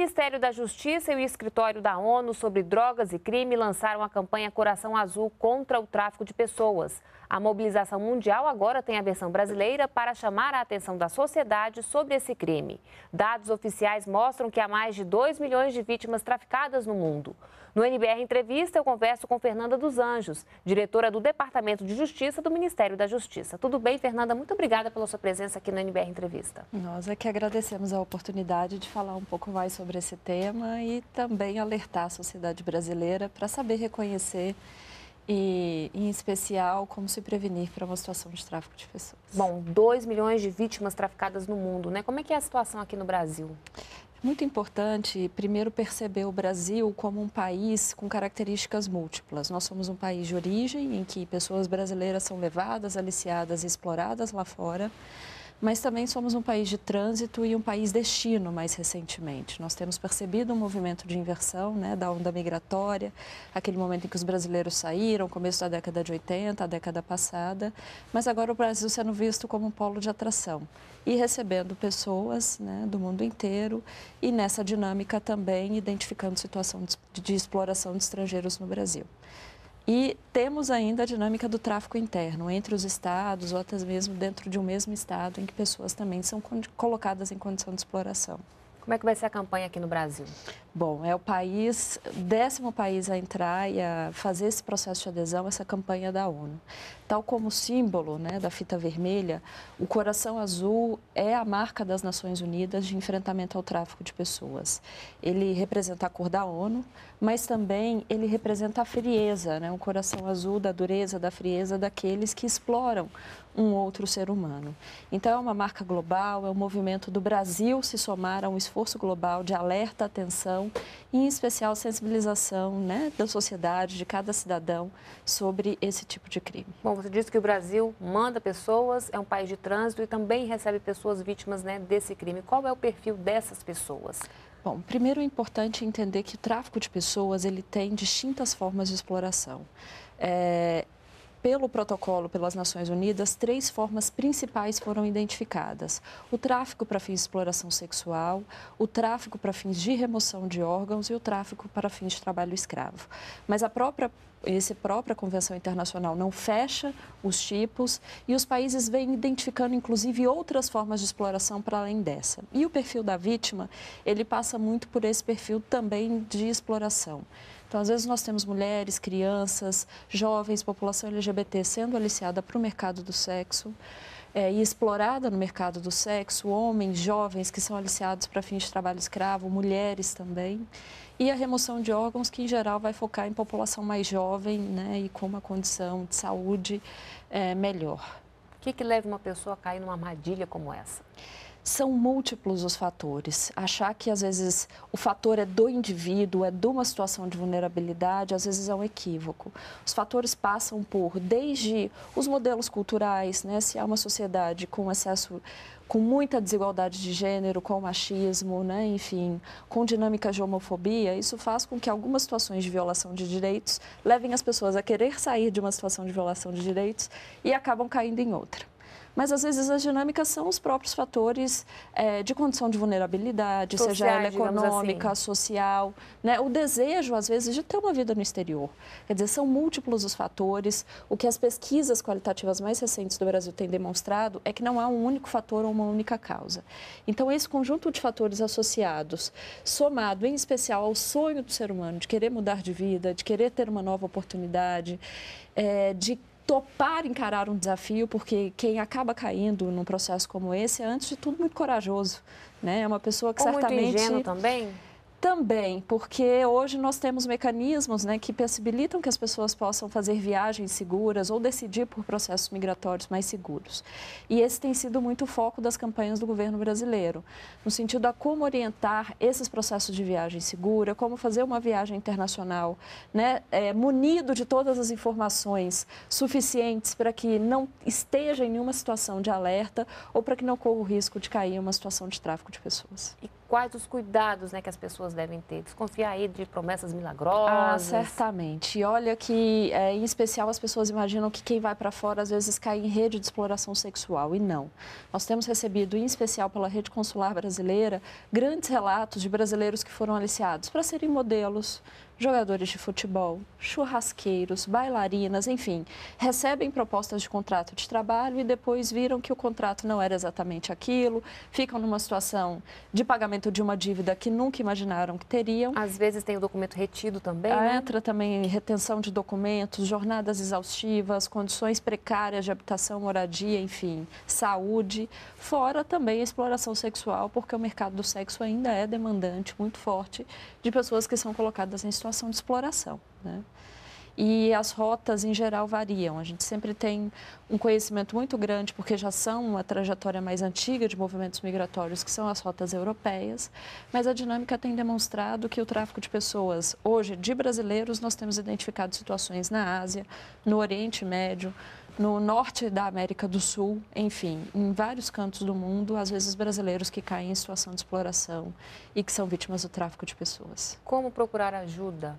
Ministério da Justiça e o Escritório da ONU sobre Drogas e Crime lançaram a campanha Coração Azul contra o tráfico de pessoas. A mobilização mundial agora tem a versão brasileira para chamar a atenção da sociedade sobre esse crime. Dados oficiais mostram que há mais de 2 milhões de vítimas traficadas no mundo. No NBR Entrevista, eu converso com Fernanda dos Anjos, diretora do Departamento de Justiça do Ministério da Justiça. Tudo bem, Fernanda? Muito obrigada pela sua presença aqui no NBR Entrevista. Nós é que agradecemos a oportunidade de falar um pouco mais sobre esse tema e também alertar a sociedade brasileira para saber reconhecer e, em especial, como se prevenir para uma situação de tráfico de pessoas. Bom, 2 milhões de vítimas traficadas no mundo, né? Como é que é a situação aqui no Brasil? É muito importante, primeiro, perceber o Brasil como um país com características múltiplas. Nós somos um país de origem em que pessoas brasileiras são levadas, aliciadas e exploradas lá fora mas também somos um país de trânsito e um país destino mais recentemente. Nós temos percebido um movimento de inversão né, da onda migratória, aquele momento em que os brasileiros saíram, começo da década de 80, a década passada, mas agora o Brasil sendo visto como um polo de atração e recebendo pessoas né, do mundo inteiro e nessa dinâmica também identificando situação de exploração de estrangeiros no Brasil. E temos ainda a dinâmica do tráfico interno entre os estados, ou até mesmo dentro de um mesmo estado, em que pessoas também são colocadas em condição de exploração. Como é que vai ser a campanha aqui no Brasil? Bom, é o país, décimo país a entrar e a fazer esse processo de adesão, essa campanha da ONU. Tal como símbolo né, da fita vermelha, o coração azul é a marca das Nações Unidas de enfrentamento ao tráfico de pessoas. Ele representa a cor da ONU, mas também ele representa a frieza, né, o coração azul da dureza, da frieza daqueles que exploram um outro ser humano. Então, é uma marca global, é um movimento do Brasil se somar a um esforço global de alerta, atenção, informação e, em especial, sensibilização né, da sociedade, de cada cidadão, sobre esse tipo de crime. Bom, você disse que o Brasil manda pessoas, é um país de trânsito e também recebe pessoas vítimas né, desse crime. Qual é o perfil dessas pessoas? Bom, primeiro é importante entender que o tráfico de pessoas ele tem distintas formas de exploração. É, pelo protocolo pelas Nações Unidas, três formas principais foram identificadas: o tráfico para fins de exploração sexual, o tráfico para fins de remoção de órgãos e o tráfico para fins de trabalho escravo. Mas a própria essa própria convenção internacional não fecha os tipos e os países vêm identificando inclusive outras formas de exploração para além dessa. E o perfil da vítima, ele passa muito por esse perfil também de exploração. Então, às vezes, nós temos mulheres, crianças, jovens, população LGBT sendo aliciada para o mercado do sexo. É, e explorada no mercado do sexo, homens, jovens que são aliciados para fins de trabalho escravo, mulheres também, e a remoção de órgãos que, em geral, vai focar em população mais jovem né, e com uma condição de saúde é, melhor. O que, que leva uma pessoa a cair numa armadilha como essa? são múltiplos os fatores. Achar que às vezes o fator é do indivíduo, é de uma situação de vulnerabilidade, às vezes é um equívoco. Os fatores passam por desde os modelos culturais, né? Se há uma sociedade com excesso com muita desigualdade de gênero, com machismo, né? enfim, com dinâmicas de homofobia, isso faz com que algumas situações de violação de direitos levem as pessoas a querer sair de uma situação de violação de direitos e acabam caindo em outra mas às vezes as dinâmicas são os próprios fatores é, de condição de vulnerabilidade, Sociais, seja ela econômica, assim. social, né? o desejo, às vezes, de ter uma vida no exterior. Quer dizer, são múltiplos os fatores. O que as pesquisas qualitativas mais recentes do Brasil têm demonstrado é que não há um único fator ou uma única causa. Então, esse conjunto de fatores associados, somado em especial ao sonho do ser humano de querer mudar de vida, de querer ter uma nova oportunidade, é, de topar encarar um desafio, porque quem acaba caindo num processo como esse é, antes de tudo, muito corajoso. Né? É uma pessoa que Ou certamente. Muito ingênuo também? Também, porque hoje nós temos mecanismos né, que possibilitam que as pessoas possam fazer viagens seguras ou decidir por processos migratórios mais seguros. E esse tem sido muito o foco das campanhas do governo brasileiro, no sentido a como orientar esses processos de viagem segura, como fazer uma viagem internacional, né, é, munido de todas as informações suficientes para que não esteja em nenhuma situação de alerta ou para que não corra o risco de cair em uma situação de tráfico de pessoas. E quais os cuidados né, que as pessoas devem ter? Desconfiar aí de promessas ah, milagrosas? Ah, certamente. E olha que, é, em especial, as pessoas imaginam que quem vai para fora às vezes cai em rede de exploração sexual, e não. Nós temos recebido, em especial pela rede consular brasileira, grandes relatos de brasileiros que foram aliciados para serem modelos, jogadores de futebol, churrasqueiros, bailarinas, enfim, recebem propostas de contrato de trabalho e depois viram que o contrato não era exatamente aquilo, ficam numa situação de pagamento de uma dívida que nunca imaginaram que teriam. Às vezes tem o documento retido também, né? Entra também retenção de documentos, jornadas exaustivas, condições precárias de habitação, moradia, enfim, saúde, fora também a exploração sexual, porque o mercado do sexo ainda é demandante, muito forte, de pessoas que são colocadas em situação situação de exploração. Né? E as rotas em geral variam. A gente sempre tem um conhecimento muito grande, porque já são uma trajetória mais antiga de movimentos migratórios, que são as rotas europeias, mas a dinâmica tem demonstrado que o tráfico de pessoas, hoje, de brasileiros, nós temos identificado situações na Ásia, no Oriente Médio, no norte da América do Sul, enfim, em vários cantos do mundo, às vezes brasileiros que caem em situação de exploração e que são vítimas do tráfico de pessoas. Como procurar ajuda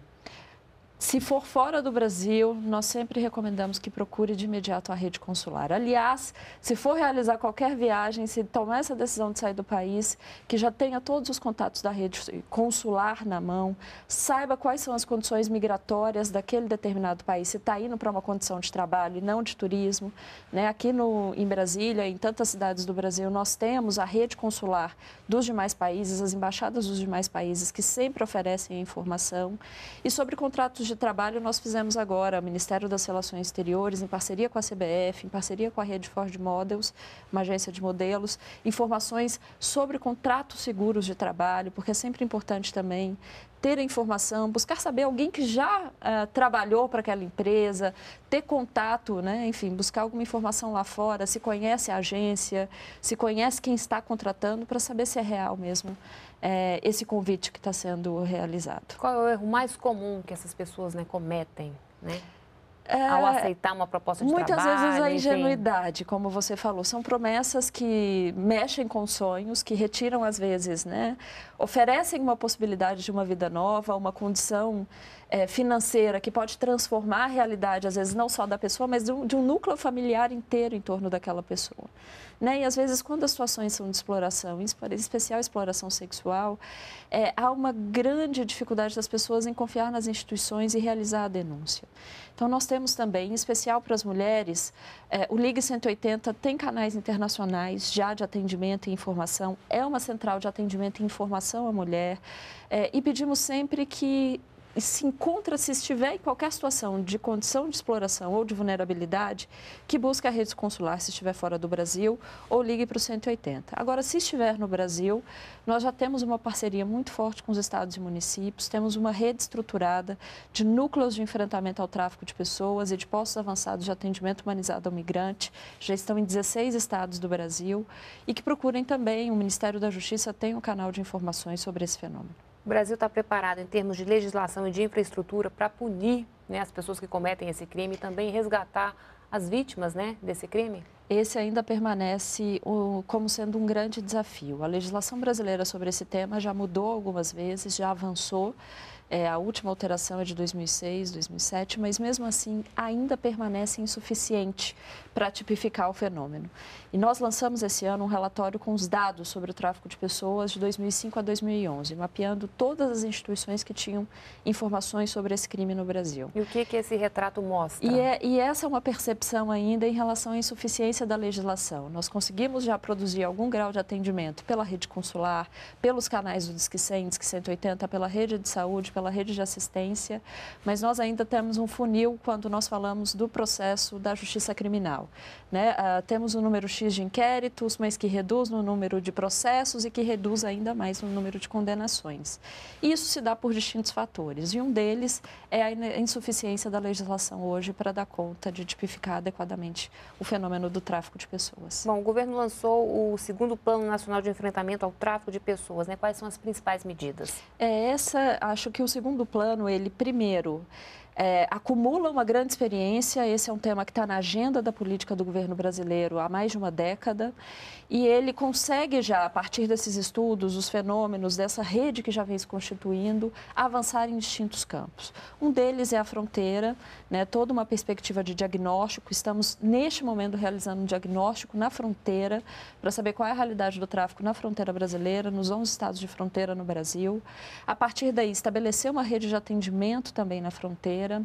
se for fora do Brasil, nós sempre recomendamos que procure de imediato a rede consular. Aliás, se for realizar qualquer viagem, se tomar essa decisão de sair do país, que já tenha todos os contatos da rede consular na mão, saiba quais são as condições migratórias daquele determinado país, se está indo para uma condição de trabalho e não de turismo. Né? Aqui no, em Brasília, em tantas cidades do Brasil, nós temos a rede consular dos demais países, as embaixadas dos demais países, que sempre oferecem informação. E sobre contratos de de trabalho nós fizemos agora, o Ministério das Relações Exteriores, em parceria com a CBF, em parceria com a rede Ford Models, uma agência de modelos, informações sobre contratos seguros de trabalho, porque é sempre importante também ter a informação, buscar saber alguém que já uh, trabalhou para aquela empresa, ter contato, né? enfim, buscar alguma informação lá fora, se conhece a agência, se conhece quem está contratando, para saber se é real mesmo é, esse convite que está sendo realizado. Qual é o erro mais comum que essas pessoas né, cometem? Né? É, ao aceitar uma proposta de muitas trabalho. Muitas vezes a ingenuidade, enfim. como você falou, são promessas que mexem com sonhos, que retiram às vezes, né? Oferecem uma possibilidade de uma vida nova, uma condição é, financeira que pode transformar a realidade, às vezes, não só da pessoa, mas de um, de um núcleo familiar inteiro em torno daquela pessoa. Né? E às vezes, quando as situações são de exploração, em especial exploração sexual, é, há uma grande dificuldade das pessoas em confiar nas instituições e realizar a denúncia. Então, nós temos também, em especial para as mulheres, é, o Ligue 180 tem canais internacionais já de atendimento e informação, é uma central de atendimento e informação à mulher, é, e pedimos sempre que se encontra, se estiver em qualquer situação de condição de exploração ou de vulnerabilidade, que busque a rede consular se estiver fora do Brasil ou ligue para o 180. Agora, se estiver no Brasil, nós já temos uma parceria muito forte com os estados e municípios, temos uma rede estruturada de núcleos de enfrentamento ao tráfico de pessoas e de postos avançados de atendimento humanizado ao migrante, já estão em 16 estados do Brasil, e que procurem também, o Ministério da Justiça tem um canal de informações sobre esse fenômeno. O Brasil está preparado em termos de legislação e de infraestrutura para punir né, as pessoas que cometem esse crime e também resgatar as vítimas né, desse crime? Esse ainda permanece o, como sendo um grande desafio. A legislação brasileira sobre esse tema já mudou algumas vezes, já avançou é, a última alteração é de 2006, 2007, mas mesmo assim ainda permanece insuficiente para tipificar o fenômeno. E nós lançamos esse ano um relatório com os dados sobre o tráfico de pessoas de 2005 a 2011, mapeando todas as instituições que tinham informações sobre esse crime no Brasil. E o que, que esse retrato mostra? E, é, e essa é uma percepção ainda em relação à insuficiência da legislação. Nós conseguimos já produzir algum grau de atendimento pela rede consular, pelos canais do Disque 100, Disque 180, pela rede de saúde, pela pela rede de assistência, mas nós ainda temos um funil quando nós falamos do processo da justiça criminal. Né? Uh, temos um número X de inquéritos, mas que reduz no número de processos e que reduz ainda mais no número de condenações. Isso se dá por distintos fatores, e um deles é a insuficiência da legislação hoje para dar conta de tipificar adequadamente o fenômeno do tráfico de pessoas. Bom, o governo lançou o segundo Plano Nacional de Enfrentamento ao Tráfico de Pessoas. Né? Quais são as principais medidas? É essa, acho que o segundo plano, ele primeiro é, acumula uma grande experiência. Esse é um tema que está na agenda da política do governo brasileiro há mais de uma década. E ele consegue já, a partir desses estudos, os fenômenos dessa rede que já vem se constituindo, avançar em distintos campos. Um deles é a fronteira, né, toda uma perspectiva de diagnóstico. Estamos, neste momento, realizando um diagnóstico na fronteira para saber qual é a realidade do tráfico na fronteira brasileira, nos 11 estados de fronteira no Brasil. A partir daí, estabelecer uma rede de atendimento também na fronteira brasileira.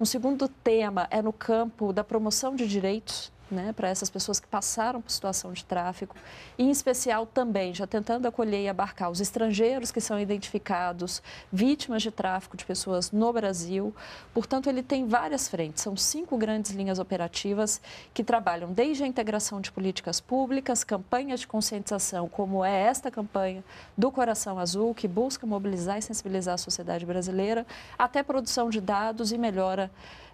Um segundo tema é no campo da promoção de direitos né, para essas pessoas que passaram por situação de tráfico, e em especial também já tentando acolher e abarcar os estrangeiros que são identificados vítimas de tráfico de pessoas no Brasil. Portanto, ele tem várias frentes, são cinco grandes linhas operativas que trabalham desde a integração de políticas públicas, campanhas de conscientização, como é esta campanha do Coração Azul, que busca mobilizar e sensibilizar a sociedade brasileira, até produção de dados e melhora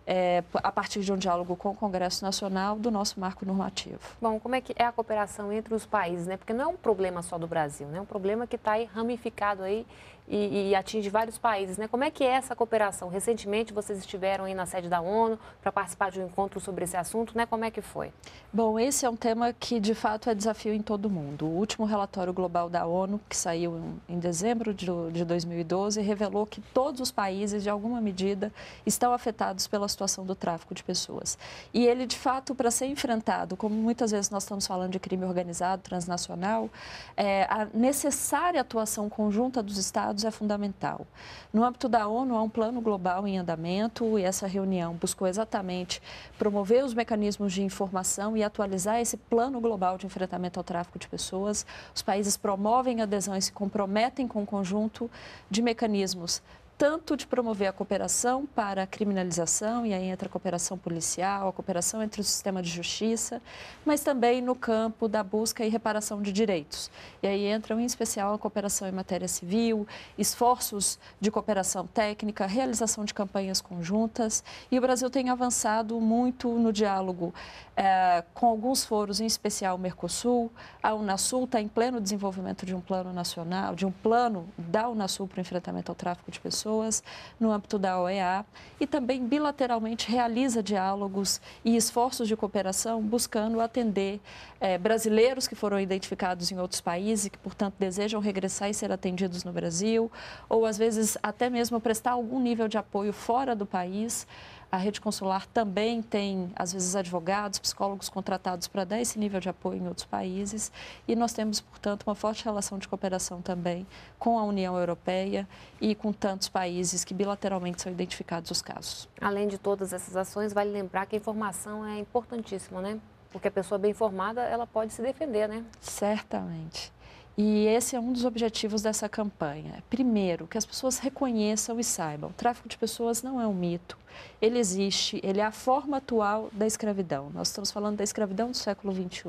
é, a partir de um diálogo com o Congresso Nacional, do nosso marco normativo. Bom, como é que é a cooperação entre os países, né? Porque não é um problema só do Brasil, né? É um problema que está ramificado aí e, e, atinge vários países. Né? Como é que é essa cooperação? Recentemente vocês estiveram aí na sede da ONU para participar de um encontro sobre esse assunto, né? Como é que foi? Bom, esse é um tema que de fato é desafio em todo o mundo. O último relatório global da ONU, que saiu em dezembro de, de 2012, revelou que todos os países, de alguma medida, estão afetados pela situação do tráfico de pessoas. E ele, de fato, para ser enfrentado, como muitas vezes nós estamos falando de crime organizado transnacional, é, a necessária atuação conjunta dos estados humanos é fundamental. No âmbito da ONU, há um plano global em andamento e essa reunião buscou exatamente promover os mecanismos de informação e atualizar esse plano global de enfrentamento ao tráfico de pessoas. Os países promovem adesão e se comprometem com o um conjunto de mecanismos tanto de promover a cooperação para a criminalização, e aí entra a cooperação policial, a cooperação entre o sistema de justiça, mas também no campo da busca e reparação de direitos. E aí entram, em especial, a cooperação em matéria civil, esforços de cooperação técnica, realização de campanhas conjuntas. E o Brasil tem avançado muito no diálogo eh, com alguns foros, em especial o Mercosul. A Unasul está em pleno desenvolvimento de um plano nacional, de um plano da Unasul para o enfrentamento ao tráfico de pessoas pessoas no âmbito da OEA e também bilateralmente realiza diálogos e esforços de cooperação buscando atender eh, brasileiros que foram identificados em outros países e que, portanto, desejam regressar e ser atendidos no Brasil, ou às vezes até mesmo prestar algum nível de apoio fora do país a rede consular também tem, às vezes, advogados, psicólogos contratados para dar esse nível de apoio em outros países. E nós temos, portanto, uma forte relação de cooperação também com a União Europeia e com tantos países que bilateralmente são identificados os casos. Além de todas essas ações, vale lembrar que a informação é importantíssima, né? Porque a pessoa bem informada, ela pode se defender, né? Certamente. E esse é um dos objetivos dessa campanha. Primeiro, que as pessoas reconheçam e saibam. O tráfico de pessoas não é um mito, ele existe, ele é a forma atual da escravidão. Nós estamos falando da escravidão do século XXI,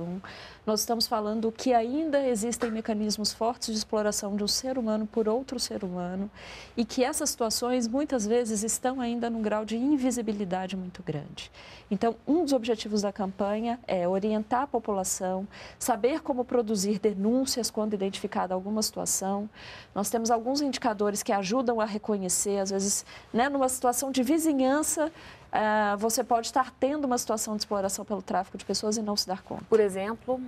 nós estamos falando que ainda existem mecanismos fortes de exploração de um ser humano por outro ser humano e que essas situações muitas vezes estão ainda num grau de invisibilidade muito grande. Então, um dos objetivos da campanha é orientar a população, saber como produzir denúncias quando identificada alguma situação. Nós temos alguns indicadores que ajudam a reconhecer, às vezes, né, numa situação de vizinhança criança, uh, você pode estar tendo uma situação de exploração pelo tráfico de pessoas e não se dar conta. Por exemplo?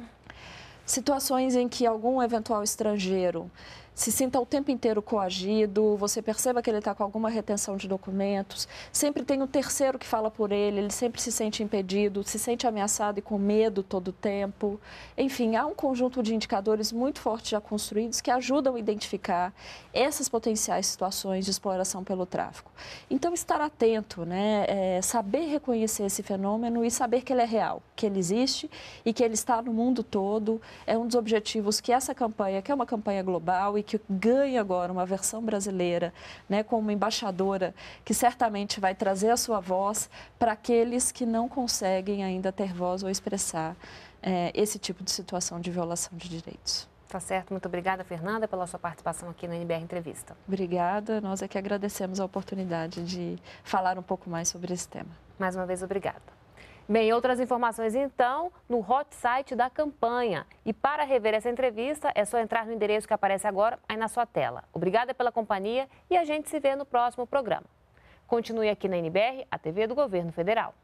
Situações em que algum eventual estrangeiro se sinta o tempo inteiro coagido, você perceba que ele está com alguma retenção de documentos, sempre tem um terceiro que fala por ele, ele sempre se sente impedido, se sente ameaçado e com medo todo o tempo. Enfim, há um conjunto de indicadores muito fortes já construídos que ajudam a identificar essas potenciais situações de exploração pelo tráfico. Então, estar atento, né? É, saber reconhecer esse fenômeno e saber que ele é real, que ele existe e que ele está no mundo todo, é um dos objetivos que essa campanha, que é uma campanha global e que ganha agora uma versão brasileira, né, com uma embaixadora que certamente vai trazer a sua voz para aqueles que não conseguem ainda ter voz ou expressar é, esse tipo de situação de violação de direitos. Tá certo, muito obrigada, Fernanda, pela sua participação aqui na NBR Entrevista. Obrigada, nós é que agradecemos a oportunidade de falar um pouco mais sobre esse tema. Mais uma vez, obrigada. Bem, outras informações então no hot site da campanha. E para rever essa entrevista, é só entrar no endereço que aparece agora aí na sua tela. Obrigada pela companhia e a gente se vê no próximo programa. Continue aqui na NBR, a TV do Governo Federal.